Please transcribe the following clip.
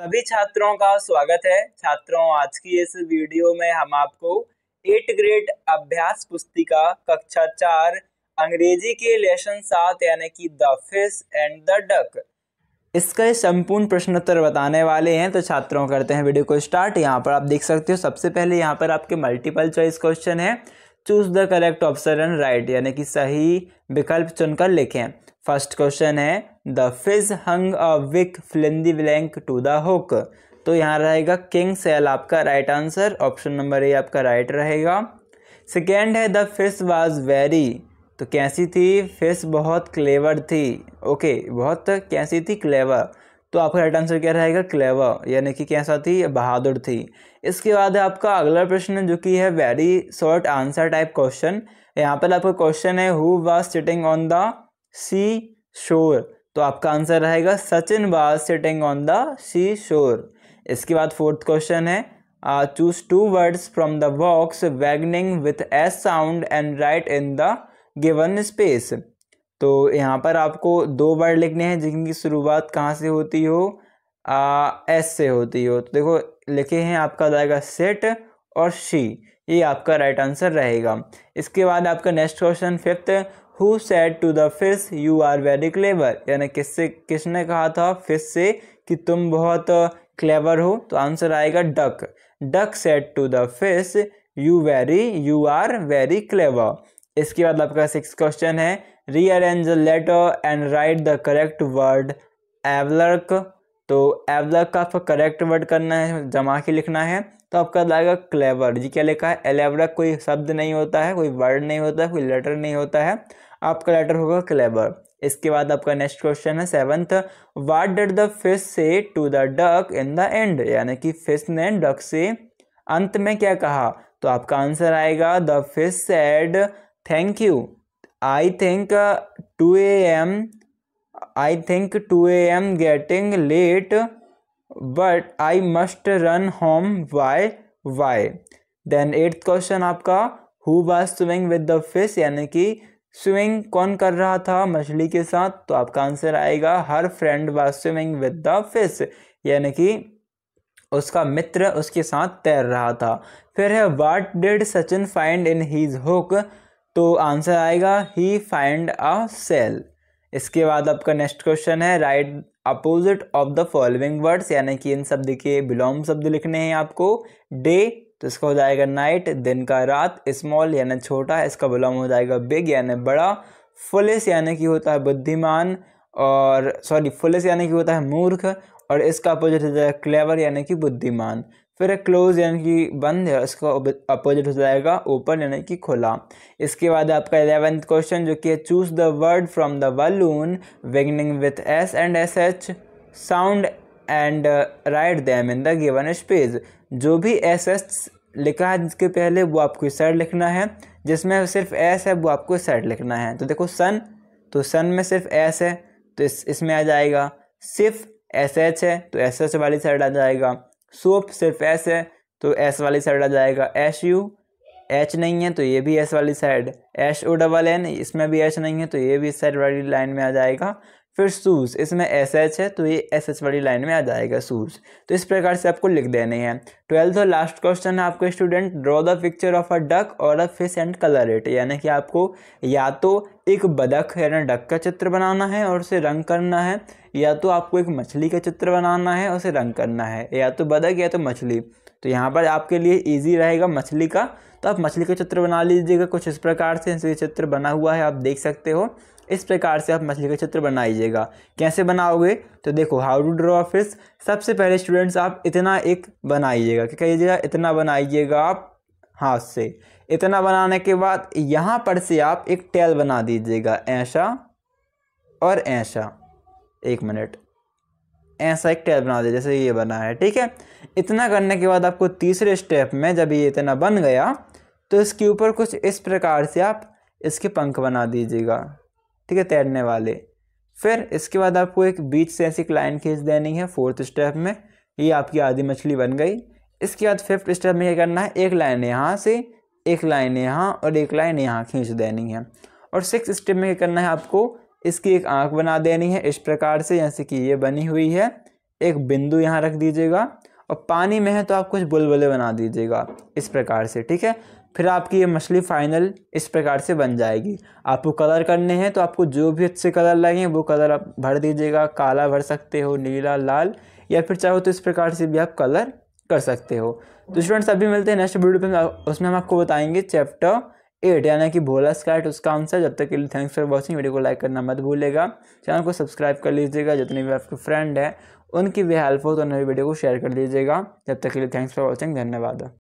सभी छात्रों का स्वागत है छात्रों आज की इस वीडियो में हम आपको एट ग्रेड अभ्यास पुस्तिका कक्षा चार अंग्रेजी के लेसन सात यानी कि the fish and the duck इसका संपूर्ण प्रश्नोत्तर बताने वाले हैं तो छात्रों करते हैं वीडियो को स्टार्ट यहाँ पर आप देख सकते हो सबसे पहले यहाँ पर आपके मल्टीपल चॉइस क्वेश्चन है choose the correct option and write यानी कि सही विकल्प चुनकर लिखें फर्स्ट क्वेश्चन है the fish hung a wick fill in the blank to the hook तो यहाँ रहेगा किंग सेल आपका right answer option number A आपका राइट रहेगा सेकेंड है द फिश वाज वेरी तो कैसी थी फिश बहुत क्लेवर थी ओके बहुत कैसी थी क्लेवर तो आपका राइट आंसर क्या रहेगा क्लेवर यानी कि कैसा थी बहादुर थी इसके बाद है आपका अगला प्रश्न जो कि है very short answer type question यहाँ पर आपका क्वेश्चन है who was sitting on the sea shore तो आपका आंसर रहेगा Sachin was sitting on the sea shore इसके बाद फोर्थ क्वेश्चन है choose two words from the box beginning with S sound and write in the given space तो यहाँ पर आपको दो वर्ड लिखने हैं जिनकी शुरुआत कहाँ से होती हो आ, एस से होती हो तो देखो लिखे हैं आपका जाएगा सेट और शी ये आपका राइट आंसर रहेगा इसके बाद आपका next question fifth who said to the fish you are very clever यानी किससे किसने कहा था फिश से कि तुम बहुत क्लेवर हो तो आंसर आएगा duck duck said to the fish you very you are very clever इसके बाद आपका सिक्स क्वेश्चन है rearrange the letter and write the correct word एवलर्क तो एवलर्क का आपको करेक्ट वर्ड करना है जमा के लिखना है तो आपका आएगा क्लेवर जी क्या लिखा है एलेवरक कोई शब्द नहीं होता है कोई वर्ड नहीं होता है कोई लेटर नहीं होता है आपका लेटर होगा क्लेबर इसके बाद आपका नेक्स्ट क्वेश्चन है seventh what did the fish say to the duck in the end यानी कि फिश ने डक से अंत में क्या कहा तो आपका आंसर आएगा the fish said thank you I think to A M I think to A M getting late but I must run home why why then eighth question आपका who was swimming with the fish यानी कि swimming कौन कर रहा था मछली के साथ तो आपका आंसर आएगा her friend was swimming with the fish यानी कि उसका मित्र उसके साथ तैर रहा था फिर है what did Sachin find in his hook तो आंसर आएगा ही फाइंड अ सेल इसके बाद आपका नेक्स्ट क्वेश्चन है write opposite of the following words यानी कि इन शब्द के बिलोंग शब्द लिखने हैं आपको डे तो इसका हो जाएगा नाइट दिन का रात स्मॉल यानी छोटा इसका बुलम हो जाएगा बिग यानी बड़ा फुलिस यानी कि होता है बुद्धिमान और सॉरी फुलिस यानी कि होता है मूर्ख और इसका अपोजिट हो जाएगा क्लेवर यानी कि बुद्धिमान फिर क्लोज यानी कि बंद है इसका अपोजिट हो जाएगा ओपन यानी कि खुला इसके बाद आपका एलेवेंथ क्वेश्चन जो कि है choose the word from the balloon beginning with S and S H sound and write them in the given space जो भी एस एस लिखा है जिसके पहले वो आपको सर लिखना है जिसमें सिर्फ एस है वो आपको सर लिखना है तो देखो सन तो सन में सिर्फ एस है तो इस इसमें आ जाएगा सिर्फ एस एच है तो एस एच वाली साइड आ जाएगा सोप सिर्फ एस है तो एस वाली साइड आ जाएगा एस यू एच नहीं है तो ये भी एस वाली side S O double N इसमें भी एच नहीं है तो ये भी इस साइड वाली लाइन में आ जाएगा फिर सूज इसमें एस एच है तो ये एस एच वाली लाइन में आ जाएगा सूज तो इस प्रकार से आपको लिख देने हैं ट्वेल्थ और लास्ट क्वेश्चन है आपको student draw the picture of a duck और a fish and colour it यानी कि आपको या तो एक बदक यानी डक का चित्र बनाना है और उसे रंग करना है या तो आपको एक मछली का चित्र बनाना है और उसे रंग करना है या तो बदक या तो मछली तो यहाँ पर आपके लिए ईजी रहेगा मछली का तो आप मछली का चित्र बना लीजिएगा कुछ इस प्रकार से चित्र बना हुआ है आप देख सकते हो इस प्रकार से आप मछली का चित्र बनाइएगा कैसे बनाओगे तो देखो हाउ टू ड्रॉ फिश सबसे पहले स्टूडेंट्स आप इतना एक बनाइएगा क्या कहिएगा इतना बनाइएगा आप हाथ से इतना बनाने के बाद यहाँ पर से आप एक टेल बना दीजिएगा ऐसा और ऐसा एक मिनट ऐसा एक टेल बना दे जैसे ये बना है ठीक है इतना करने के बाद आपको तीसरे स्टेप में जब ये इतना बन गया तो इसके ऊपर कुछ इस प्रकार से आप इसके पंख बना दीजिएगा ठीक है तैरने वाले फिर इसके बाद आपको एक बीच से ऐसी लाइन खींच देनी है फोर्थ स्टेप में ये आपकी आधी मछली बन गई इसके बाद फिफ्थ स्टेप में ये करना है एक लाइन यहाँ से एक लाइन यहाँ और एक लाइन यहाँ खींच देनी है और सिक्स स्टेप में ये करना है आपको इसकी एक आँख बना देनी है इस प्रकार से जैसे कि ये बनी हुई है एक बिंदु यहाँ रख दीजिएगा और पानी में है तो आप कुछ बुलबुले बना दीजिएगा इस प्रकार से ठीक है फिर आपकी ये मछली फाइनल इस प्रकार से बन जाएगी आपको कलर करने हैं तो आपको जो भी अच्छे कलर लगे वो कलर आप भर दीजिएगा काला भर सकते हो नीला लाल या फिर चाहो तो इस प्रकार से भी आप कलर कर सकते हो तो स्टूडेंट्स अभी मिलते हैं नेक्स्ट वीडियो पे उसमें हम आपको बताएंगे चैप्टर एट यानी कि भोला स्कैट उसका आंसर जब तक के लिए थैंक्स फॉर वॉचिंग वीडियो को लाइक करना मत भूलेगा चैनल को सब्सक्राइब कर लीजिएगा जितने भी आपके फ्रेंड हैं उनकी भी हेल्प हो तो नई वीडियो को शेयर कर दीजिएगा जब तक के लिए थैंक्स फॉर वॉचिंग धन्यवाद